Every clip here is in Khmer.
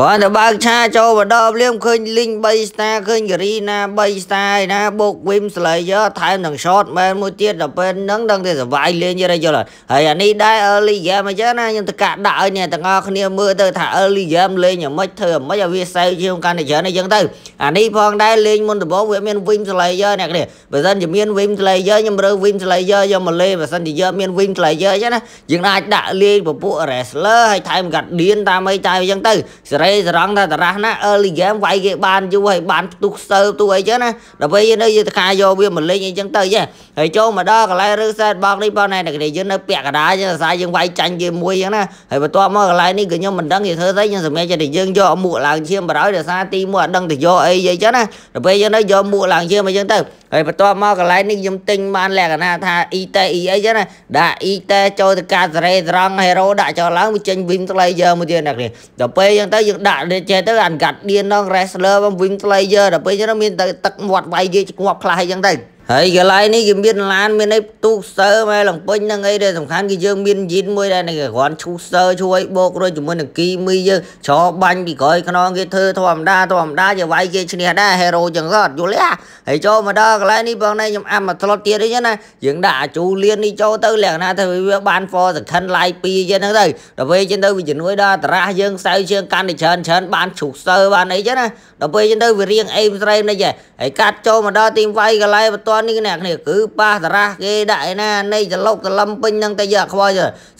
គ្រាន់តែបើកឆាចូលបដបលៀមឃើញលីង3ស្តាឃើញការីណា3ស្តាឯណាបូកវីមស្លេយថែមនឹង short មែនមួយទៀតដល់ពេលហ្នឹងដឹងតែសបាយលេងយល់យល់ហើយអានេះដែរ early game អញ្ចឹងណាខ្ញុំទៅកាក់ដាក់ឲ្យអ្នកទាំងអស់គ្នាមើលទៅថា early game លេងយ៉ាងម៉េចធ្វើយ៉ាងម៉េចឲ្យវាសើចជាងកាន់តែច្រើនអញ្ចឹងទៅអានេះផងដែរលេងមុនដំបូងវាមានវីមស្លេយអ្នកគ្នាបើសិនជាមានវីមស្លេយខ្ញុំរើវីមស្លេយយកមកលេងបើសិនជាយកមានវីមស្លេយអញ្ចឹងណាយើងអាចដាក់លេងពពួក wrestler ហើយថែមកាត់ឌៀនតាមអីតាមអញ្ចឹងទៅសេរីពេលសរងថាតារះណា early game វាយគេបានយូរហើយបានផ្ទុះសើផ្ទុះអីចឹងណាដល់ពេលយើងនៅយើងតកាយកវាមកលេងអីចឹងទៅចេះហើយចូលមកដល់កន្លែងឬសែតបោកនេះបងណែនេះយើងនៅពាក់កណ្ដាលយើងសាយើងវាយចាញ់គេមួយចឹងណាហើយបន្ទាប់មកកន្លែងនេះគឺខ្ញុំមិនដឹងយើងធ្វើស្អីយើងសម្រាប់ចិត្តតែយើងយកមួកឡើងឈាមបរោយដោយសារទីមួយអត់ដឹងទៅយកអីយីចឹងណាដល់ពេលយើងនៅយកមួកឡើងឈាមអីចឹងទៅហើយបន្ទាប់មកកន្លែងនេះខ្ញុំទិញបានលក្ខណៈថា ETE អីចឹងណាដាក់ ETE ចូលទៅការសេរីត្រង់ hero ដាក់ចូលឡើងវាចេញ win ថ្លៃយកមួយទៀតអ្នកនេះដល់ពេលចឹងទៅយើងដាក់ចេះទៅអានកាត់ឌៀនផង wrestler ផង wing player ដល់ពេលចឹងមានទៅទឹកមាត់វាយយាយងាប់ខ្លះអីចឹងទៅហើយកន្លែងនេះគេមានឡានមានអីទូសើម៉ែលំពេញហ្នឹងអីដែលសំខាន់គឺយើងមានយីនមួយដែលគេគ្រាន់ឈូសើជួយបោករួចជាមួយនឹងគីមីយើងច្របាញ់ពីក្រោយខ្នងគេធ្វើធម្មតាធម្មតាជាវាយគេឈ្នះដែរហេរ៉ូចឹងក៏យល់ទេហើយចូលមកដល់កន្លែងនេះបងណែខ្ញុំអាប់មកធ្លត់ទៀតអីចឹងណាយើងដាក់អាជូលៀននេះចូលទៅលក្ខណៈថាវាបាន for second life 2ចឹងហ្នឹងទៅដល់ពេលចឹងទៅវាជំនួយដល់តារាសយើងខ្សៅជើងកាន់តែច្រើនច្រើនបានឈូសើបានអីចឹងណាដល់ពេលចឹងទៅវារៀងអេមស្រេមនេះហើយកាត់ចូលមកដល់ទីវាយកន្លែងបន្ទានេះអ្នកគ្នាគឺប៉ះតារាសគេដាក់ឯណានៃចលុកចលឹមពេញហ្នឹងទៅយកខ្វល់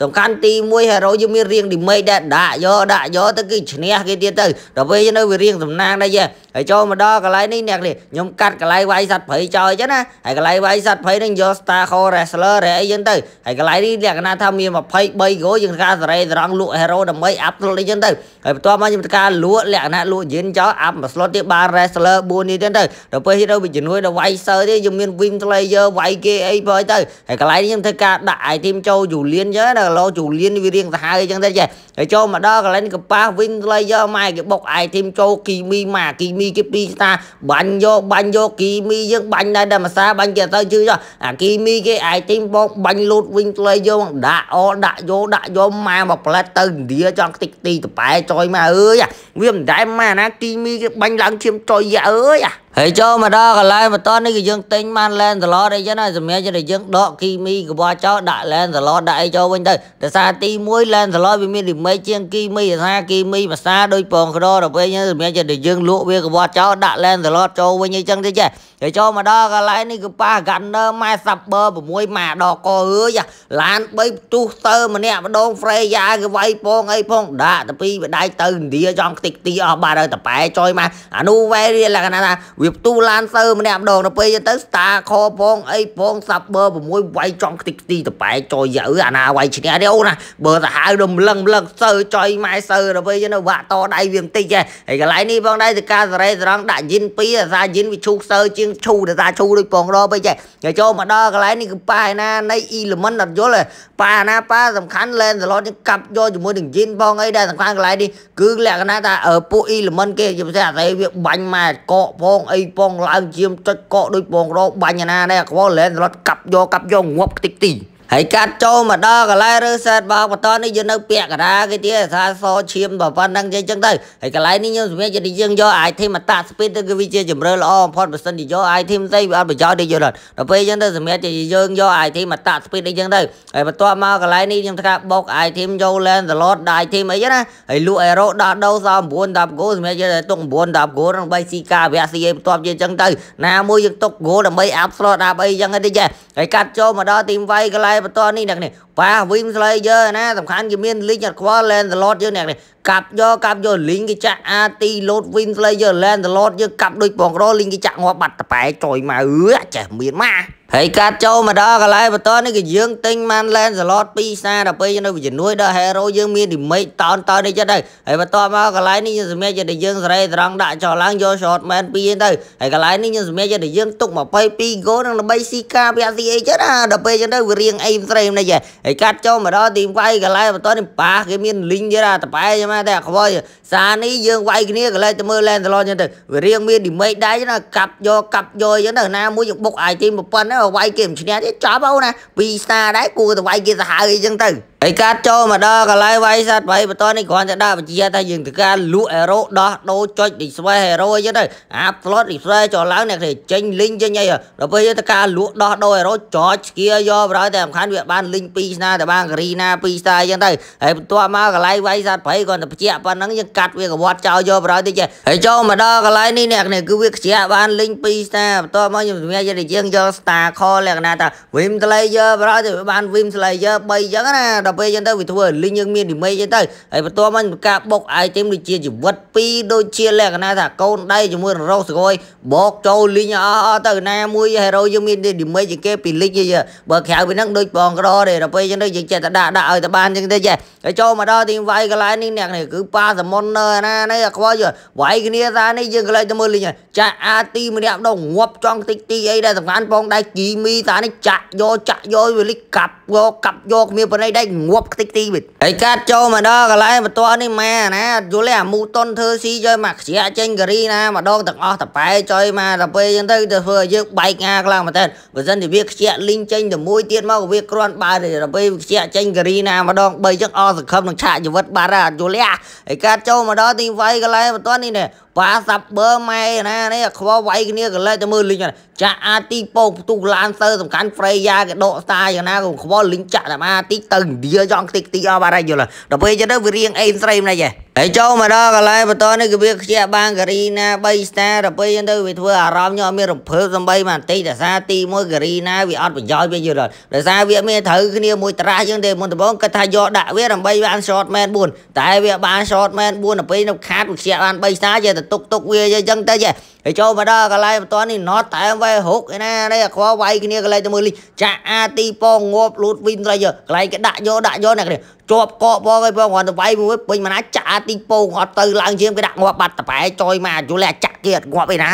សំខាន់ទី1ហេរ៉ូយើងមានរៀងឌីមេកដែរដាក់យកដាក់យកទៅគឺឈ្នះគេទៀតទៅដល់ពេលនៅវារៀងសំណាងដែរហើយចូលមកដល់កន្លែងនេះអ្នកគ្នាខ្ញុំកាត់កន្លែងវាយសត្វព្រៃចោលអញ្ចឹងណាហើយកន្លែងវាយសត្វព្រៃហ្នឹងយក Star Core Wrestler រែអីចឹងទៅហើយកន្លែងនេះលក្ខណៈថាមាន23គោយើងការសរេត្រង់លក់ Hero ដើម្បីអាប់ស្លុតអីចឹងទៅហើយបន្ទាប់មកខ្ញុំធ្វើការលក់លក្ខណៈលក់យិនចោលអាប់មួយស្លុតទៀតបាន Wrestler 4នេះចឹងទៅដល់ពេលទៅវាជំនួយដល់វាយសើទៀតយើងមានមានវីមថ្លៃយើវាយគេអីបើទៅហើយកន្លែងនេះខ្ញុំធ្វើការដាក់ឲ្យទីមចូលយូលៀនចឹងណាឡូយូលៀនវារៀងសាហាវចឹងទៅចេះហើយចូលមកដល់កន្លែងកប៉ាស់វីមថ្លៃយើម៉ែគេបុកឲ្យទីមចូលគីមីមកគីមីគេពីស្តាបាញ់យកបាញ់យកគីមីយើងបាញ់នៅតែភាសាបាញ់គេទៅជឿចុះអាគីមីគេឲ្យទីមបុកបាញ់លូតវីមថ្លៃយើដាក់អដាក់យកដាក់យកម៉ែមកផ្លែតទៅឥណ្ឌាចង់ខ្ទេចខ្ទីតប៉ែចយម៉ែអើយវាមិនដែលម៉ែណាគីមីគេបាញ់ឡើងឈាមចុយយ៉ាអើយអាហើយចូលមកដល់កន្លែងបន្តនេះគឺយើងទិញបានឡែនសឡតអីចឹងហើយសម្រាប់តែយើងដកគីមីកបោះចោលដាក់ឡែនសឡតដាក់អីចូលវិញទៅដោយសារទី1ឡែនសឡតវាមានលីមីជាងគីមីដោយសារគីមីភាសាដូចពងក្រដល់ពេលយើងសម្រាប់តែយើងលក់វាកបោះចោលដាក់ឡែនសឡតចូលវិញអីចឹងទៅចេះតែចូលមកដល់កន្លែងនេះគឺប៉ាកាត់នើម៉ែសាប់បឺ6ម៉ាដកកអើយឡាន3ផ្ទុះទៅម្នាក់ម្ដងហ្វ្រេយ៉ាគេវាយផងអីផងដាក់ទៅពីបដៃទៅឥណ្ឌាចង់ខ្ទេចខ្ទីអស់បាទទៅតប៉ែចុយម៉ែអានោះវេរីលក្ខណៈថាវាផ្ទុះឡានទៅម្នាក់ម្ដងទៅពេលទៅស្តាខផងអីផងសាប់បឺ6វាយចង់ខ្ទេចខ្ទីតប៉ែចុយយើអាណាវាយឈ្នះទេអូនណាបើទៅហៅរំលឹងលឹកសើចុយម៉ែសើទៅពេលទៅវាក់តដៃវាបន្តិចហ៎ហើយកន្លែងនេះផងដែរទៅការសេរីស្រង់ដាក់យីន2អាសាយីនវាឈូសសើជាងយើងឈូតតាឈូដូចពងរពេកចេះតែចូលមកដល់កន្លែងនេះគឺប៉ាឯណានៃ element អត់យល់ទេប៉ាណាប៉ាសំខាន់ lens slot យើងកាប់យកជាមួយនឹង yin ផងអីដែរសំខាន់កន្លែងនេះគឺលក្ខណៈថាពួក element គេជាពិសេសអាស្រ័យវាបាញ់មកកកផងអីផងឡើងជាមចុចកកដូចពងរបាញ់ឯណាដែរខ្វល់ lens slot កាប់យកកាប់យកងាប់តិចតិចហើយកាត់ចូលមកដល់កន្លែងឬសែតបោកបន្តនេះយើងនៅពាក់កណ្ដាលគេទៀតសាសឈាមបើប៉ុណ្ណឹងចឹងចឹងទៅហើយកន្លែងនេះខ្ញុំសម្រាប់ចិត្តយើងយក item តា speed ទៅគឺវាជាជំរឿល្អបំផុតបើសិនជាយក item ផ្សេងវាអត់ប្រយោជន៍ទេយល់អត់ដល់ពេលចឹងទៅសម្រាប់ចិត្តយើងយក item តា speed អីចឹងទៅហើយបន្ទាប់មកកន្លែងនេះខ្ញុំថាបុក item យក land slot ដាក់ item អីណាហើយលក់ arrow ដាក់ដូរសល់9 10 goal សម្រាប់ចិត្តទុក9 10 goal នឹង 3CK វគ្គ CA បន្ទាប់យើងចឹងទៅណាមួយយើងទុក goal ដើម្បី up slot ដាក់អីចឹងទៅចាហើយកាត់ចូលមកដល់ទីវាយកន្លែងបន្តនេះអ្នកនេះប៉ាវិញស្លេយើណាសំខាន់គេមានលីងអត់ខ្វល់ឡែនសឡតយើងអ្នកនេះកាប់យកកាប់យកលីងគេចាក់អាទីលោតវិញស្លេយើឡែនសឡតយើងកាប់ដូចបងក្រលីងគេចាក់ងាប់បាត់តប៉ែចុយមកអឺចេះមានម៉ាហើយកាត់ចូលមកដល់កន្លែងបន្តនេះគឺយើងទិញ Man Land Slot 2ខ្សែដល់ពេលនៅជំនួយដល់ Hero យើងមាន remake តោនតោននេះចិត្តហើយហើយបន្តមកកន្លែងនេះយើងសម្រាប់ចិត្តយើងសេរីត្រង់ដាក់ចោលឡើងយក Short Man 2ទៅហើយកន្លែងនេះយើងសម្រាប់ចិត្តយើងទុក22 goal និងដើម្បី CK ពាក់ CA ចិត្តអាដល់ពេលចឹងទៅវារៀង aim frame នេះហើយកាត់ចូលមកដល់ទីវាយកន្លែងបន្តនេះប៉ាគេមាន link ទៀតអាតប៉ែចាំតែខ្វល់សារនេះយើងវាយគ្នាកន្លែងទៅមើល Land Slot ចឹងទៅវារៀងមាន remake ដែរណាកាប់យកកាប់យកចឹងទៅណាមួយយើងបុកអាយទី1000វាយគេមិនឈ្នះទេចប់អូនណាពីសាដែរគួរទៅវាយគេសាហាវអីចឹងទៅហើយការចូលមកដល់កន្លែងវាយសត្វបីបន្តនេះគ្រាន់តែដាក់បញ្ជាថាយើងត្រូវការលក់អេរ៉ូដោះដូរចុច display អេរ៉ូអីចឹងទៅអា plot display ចូលឡើងអ្នកគេចេញ link ចេញអីដល់ពេលយើងត្រូវការលក់ដោះដូរអេរ៉ូចោចស្គៀយកប្រហើយតែសំខាន់វាបាន link 2ស្នាតែបានការីណា2ស្នាចឹងទៅហើយបន្ទាប់មកកន្លែងវាយសត្វបីគ្រាន់តែបញ្ជាក់ប៉ុណ្ណឹងយើងកាត់វាកវត់ចោលយកប្រហើយតិចហើយចូលមកដល់កន្លែងនេះអ្នកនេះគឺវាខ្ជាបាន link 2ស្នាបន្ទាប់មកខ្ញុំសម្រាប់យើងយក star call លក្ខណៈថា vim slayer ប្រហើយទៅបាន vim slayer 3ចឹងណាដល់ពេលអញ្ចឹងទៅវាធ្វើឲ្យលីងយើងមានឌីមេអញ្ចឹងទៅហើយបន្ទាប់មកការបុកអាយទីមដូចជាជីវិតពីរដូចជាលក្ខណៈថាកូនដៃជាមួយរ៉ូសកយបោកចូលលីងអស់ទៅណាមួយហេរ៉ូយើងមានឌីមេជាងគេពីលីងយីបើក្រៅពីហ្នឹងដូចបងក្រទេដល់ពេលអញ្ចឹងទៅយើងចេះតែដាក់ដាក់ឲ្យតែបានអញ្ចឹងទៅចេះហើយចូលមកដល់ទីវាយកន្លែងនេះអ្នកនេះគឺប៉ាសមុនណានេះខ្វល់យវាយគ្នាថានេះយើងកន្លែងទៅមើលលីងចាក់អាទីម្នាក់ម្ដងងាប់ចង់តិចទីអីដែរសំខាន់បងដៃគីមីថានេះចាក់យកចាក់យកវាលីកាប់យកកាប់យកគ្មានបរិយដៃងាប់ខ្ទេចទីវិញហើយកាត់ចូលមកដល់កន្លែងបន្ទាត់នេះម៉ែណាយល់ទេអាមូតុនធ្វើស៊ីយកមកខ្ជាចេញការីណាម្ដងទាំងអស់តប៉ែចុយមកដល់ពេលអញ្ចឹងទៅទៅធ្វើឲ្យយើងបែកងាខ្លាំងមែនតើបើមិនវាខ្ជាលីងចេញទៅមួយទៀតមកវាគ្រាន់បើដល់ពេលខ្ជាចេញការីណាម្ដង3ចឹងអស់សង្ឃឹមនឹងឆាកជីវិតបាត់ហើយយល់ទេហើយកាត់ចូលមកដល់ទីវាយកន្លែងបន្ទាត់នេះនេះប៉ាសាប់បើម៉ែណានេះខ្វល់វាយគ្នាកលែកទៅមើលលីងចាក់អាទីពោផ្ទុះឡានសើសំខាន់ហ្វ្រេយ៉ាគេដកស្តាយ៉ាងណាក៏ខ្វល់លីងចាក់តែអាទីទៅឥណ្ឌាយ៉ាងតិចតិចអស់បាទយល់ដល់ពេលចឹងទៅវារៀងអេមស្រីម្លេះហ៎ហើយចូលមកដល់កន្លែងបន្តនេះគឺវាខ្ជះបានការីណា3ស្តារពីទៅវាធ្វើអារម្មណ៍ខ្ញុំអត់មានរំភើបសំបីបានតិចដោយសារទី1ការីណាវាអត់ប្រយោជន៍វាយល់ដោយសារវាមានត្រូវគ្នាមួយត្រាស់ជាងទេមុនដំបូងគាត់ថាយកដាក់វាដើម្បីបាន short man 4តែវាបាន short man 4ទៅពេលនៅខាត់វាខ្ជះបាន3ស្តាចេះតែទុកទុកវាអញ្ចឹងទៅចេះហើយចូលមកដល់កន្លែងបន្តនេះ not តែវ៉ែហុកឯណានេះអខ្វល់វាយគ្នាកន្លែងទៅមើលលីចាក់អាទីពងងាប់លូតវិញត្រៃយកកន្លែងគេដាក់យកដាក់យកអ្នកគ្នាជាប់កកផងឯងបងគ្រាន់តែវាយមួយពេញមិនអាចចាក់អាទីពោងអត់ទៅឡើងជាងគេដាក់ងាប់បាត់តប៉ែចយមកយល់អាចាក់គេអត់ងាប់ឯណា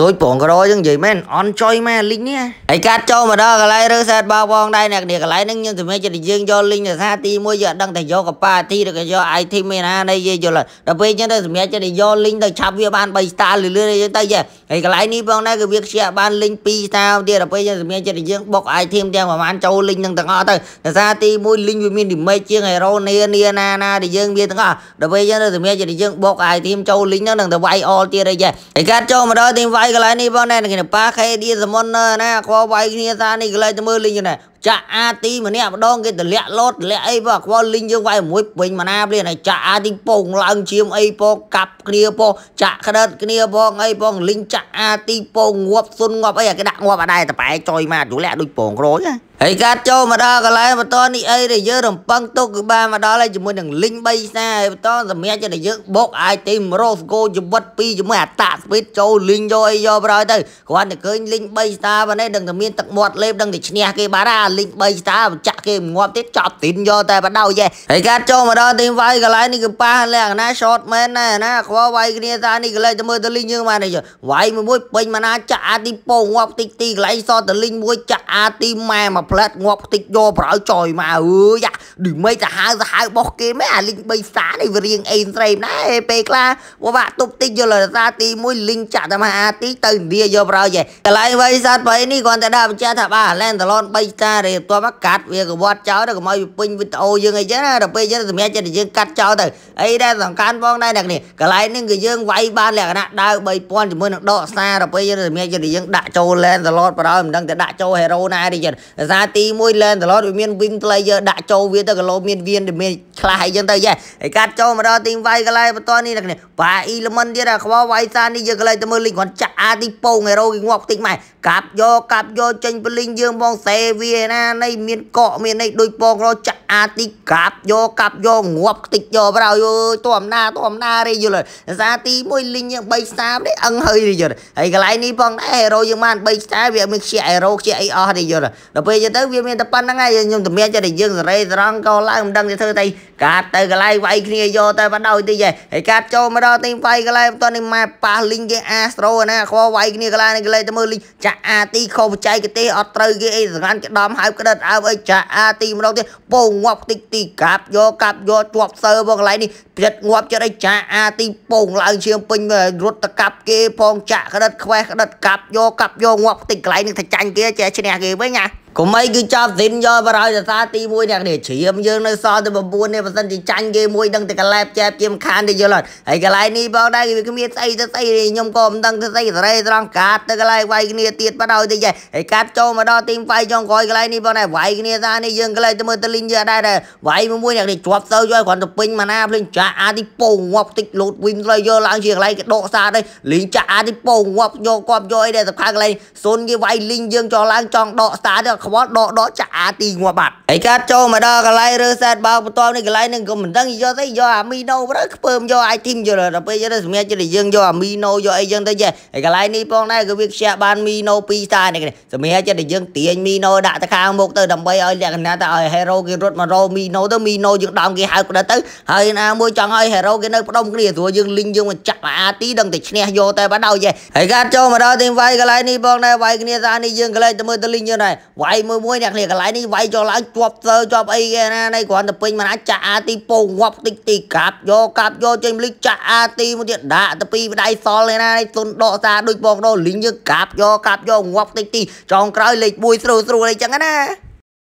ដូចប្រងក្រអញ្ចឹងនិយាយមែនអន់ចុយមែនលីងនេះហើយកាត់ចូលមកដល់កន្លែងរើសើតបងបងដែរអ្នកនេះកន្លែងហ្នឹងខ្ញុំសម្រាប់ចិត្តយើងយកលីងទៅសាទី1យកអត់ដឹងតែយកកប៉ាទីឬក៏យក IT មានណានៃយយល់ដល់ពេលអញ្ចឹងទៅសម្រាប់ចិត្តយកលីងទៅឆាប់វាបាន3ស្តាលលឿនអញ្ចឹងទៅចេះហើយកន្លែងនេះបងដែរគឺវាខ្ជាបានលីង2ស្តាទៀតដល់ពេលអញ្ចឹងសម្រាប់ចិត្តយើងបុក IT ទាំងប្រហែលចូលលីងនឹងទាំងអស់ទៅដោយសារទី1លីងវាមាន damage ជាង hero នានាណាណាដែលយើងវាទាំងអស់ដល់ពេលអញ្ចឹងទៅសម្រាប់ចិត្តយើងបុក IT ចូលលីងហ្នឹងនឹងទៅវាយ all ទៀតអីចេះហើយកាត់ចូលមកដល់ទីវាយហើយកន្លែងនេះបងណែគេប៉ាខេឌីសមុនណាខោវាយគ្នាតានេះកន្លែងទៅមើលលីងណែចាក់អាទីម្នាក់ម្ដងគេទម្លាក់លោតទម្លាក់អីបងខ្វល់លីងយើងវាយមួយពេញមកណាព្រានហើយចាក់អាទីពងឡើងជាមអីពោកាប់គ្នាពោចាក់ក្តើតគ្នាផងអីផងលីងចាក់អាទីពងងាប់សុនងាប់អីគេដាក់ងាប់អត់ដែរតែប៉ែចុយមកជូលាក់ដូចពងក្រូចណាហើយការចូលមកដល់កន្លែងបន្តនេះអីដែលយើងរំពឹងទុកគឺបានមកដល់ហើយជាមួយនឹងលីង3ខ្សែហើយបន្តសម្រាប់ចិត្តដែលយើងបុកអាយទីមរ៉ូស្គូជីវិត2ជាមួយអាតាស្ពីតចូលលីងយកអីយកប្រហើយទៅគ្រាន់តែឃើញលីង3ស្តាប៉ុណ្ណេះដឹងតែមានទឹកមាត់លេបដឹងតែឈ្នះគេបានណាលីង3ស្តាចាក់គេងាប់ទៀតចប់ទីនយកតែបដៅយេហើយការចូលមកដល់ទីវាយកន្លែងនេះគឺប៉ះលក្ខណៈ short man ណាណាខ្វល់វាយគ្នាតានេះកន្លែងទៅមើលទៅលីងយើងបាននេះវាយមួយមួយពេញមកណាចាក់អាទីពោងាប់តិចទីកន្លែងសតទៅលីងមួយចាក់អាទីម៉ែមកផ្លែតងាប់ខ្ទេចយកប្រៅចយមកអើយឌីមេសាហាវសាហាវរបស់គេមែនអាលីង3សានេះវារៀងអេនស្រេមណាស់ពេលខ្លះបបាក់ទប់តិចយកលសាទី1លីងចាក់តាមអាទីទៅឥណ្ឌាយកប្រៅចេះកន្លែងវៃសាតបីនេះគាត់តែដាក់បញ្ជាក់ថាបាទឡែនតឡន3សារៀបតមកកាត់វាកវត្តចោលទៅកុំឲ្យវាពេញវីដេអូយើងអីចឹងណាដល់ពេលយើងសម្រាប់ចិត្តយើងកាត់ចោលទៅអីដែលសំខាន់ផងដែរអ្នកនេះកន្លែងនេះគឺយើងវាយបានលក្ខណៈដាវ3000ជាមួយនឹងដកសារដល់ពេលយើងសម្រាប់ចិត្តយើងដាក់ចូលឡែនតឡនប្រៅមិនដឹងតែដាក់ចូលហេរ៉ូណាទេចឹងណាទី1លែនត្រឡប់វាមានវិញផ្លៃយើដាក់ចូលវាទៅគីឡូមានវៀនមានឆ្លាស់អីចឹងទៅចេះហើយកាត់ចូលមកដល់ទី5កន្លែងបន្តនេះអ្នកនេះប៉ាអ៊ីលមិនទៀតអាខ្វល់វៃសានេះយើងកន្លែងទៅមើលលីងគាត់ចាក់អាទីពងហេរ៉ូគេងាប់តិចម៉ែកាប់យកកាប់យកចេញពលីងយើងមកសេវាណានៃមានកក់មាននៃដូចពងរចាក់អាទីកាប់យកកាប់យកងាប់តិចយកប្រោយអើយតអំណាតអំណារីយល់សាទី1លីងយើង3ស្ដាមនេះអឹងហើយយល់ហើយកន្លែងនេះផងដែរហេរ៉ូយើងបាន3ស្ដាមវាមានខ្ជាហេរ៉ូខ្ជាអីអស់នេះយល់ដល់ពេលទៀតទៅវាមានតែប៉ុណ្្នឹងហើយខ្ញុំតម្រាច់តែយើងសេរីត្រង់កោឡើងមិនដឹងទៅធ្វើតែកាត់ទៅកន្លែងវាយគ្នាយកទៅបណ្ដោយតិចហើយកាត់ចូលមកដល់ទីវាយកន្លែងមិនទាន់នេះម៉ែប៉ះលីងគេអាស្រូណាខោវាយគ្នាកន្លែងនេះកន្លែងទៅមើលលីងចាក់អាទីខោបច្ចេកទេសអត់ត្រូវគេអីសង្ហាន់គេដំហើបក្តិតអើបអីចាក់អាទីម្ដងទៀតពងងាប់តិចតិចកាប់យកកាប់យកជាប់សើមកកន្លែងនេះចិត្តងាប់ចិត្តអីចាក់អាទីពងឡើងឈាមពេញរត់ទៅកាប់គេផងចាក់ក្តិតខ្វេះក្តិតកាប់យកកាប់យកងាប់តិចកន្លែងនេះទៅចាញ់គេចេះឈ្នះគេវិញណាកុំអីគឺចោតស៊ីនយកបរាយសាទី1អ្នកនេះជ្រាមយើងនៅសល់តែ9នេះបើសិនជាចាញ់គេមួយដឹងតែកលែបចែបជាមខានទេយល់អត់ហើយកន្លែងនេះបងដែរវាគ្មានស្អីទៅស្អីខ្ញុំក៏មិនដឹងទៅស្អីសេរីត្រង់កាតទៅកន្លែងវាយគ្នាទៀតបាត់ហើយទៅចេះហើយកាត់ចូលមកដល់ទី5ចុងក្រោយកន្លែងនេះបងដែរវាយគ្នាថានេះយើងកន្លែងទៅមើលទៅលីងយើងដែរដែរវាយមួយអ្នកនេះជាប់ទៅយកគ្រាន់តែពេញមកណាភ្លេងចាក់អាទីពងងាប់តិចលោតវិញទៅយកឡើងជាកន្លែងគេដកសាទៅលីងចាក់អាទីពងងាប់យកគប់យកអីដែរសំខាន់កន្លែងស៊ុនគេវាយលីងយើងចោះឡើងចង់ដកសាទៅខ្វល់ដកដកចាក់អាទីងាប់បាត់ហើយកើតចូលមកដល់កន្លែងរើសែតបើបន្ទាប់នេះកន្លែងនឹងក៏មិនដឹងយកទេយកអាមីណូប្រើខ្ពើមយកអាយធីមយកដល់ពេលយកទៅសម្រាប់ជិះយើងយកអាមីណូយកអីចឹងទៅចេះហើយកន្លែងនេះផងដែរក៏វាខ្ជះបានមីណូ2តានេះសម្រាប់ជិះតែយើងទាញមីណូដាក់ទៅខាងមុខទៅដើម្បីឲ្យលក្ខណៈទៅឲ្យហេរ៉ូគេរត់មករោមីណូទៅមីណូយើងដើមគេហៅក្តៅទៅហើយណាមួយចង់ឲ្យហេរ៉ូគេនៅផ្ដុំគ្នាព្រោះយើងលីងយើងមកចាក់អាទីដឹងតែឈ្នះយកតែបាត់ដោយចេះហើយកើតចូលមកដល់ទីវាយកន្លែងនេះផងដែរវាយគ្នាសានេះយើងកន្លែងទៅមើលទៅលីងយើងដែរវាយយមួយមួយអ្នកគ្នាកន្លែងនេះវាយចុះឡើងជាប់សើជាប់អីគេណានេះគ្រាន់តែពេញមិនអាចចាក់អាទីពោងាប់តិចទីកាប់យកកាប់យកចេញលិចចាក់អាទីមួយទៀតដាក់ទៅពីបដៃសល់ឯណានេះទុនដកសាដូចបងដោលីងយើងកាប់យកកាប់យកងាប់តិចទីចောင်းក្រោយលេខ1ស្រួលស្រួលអីចឹងណា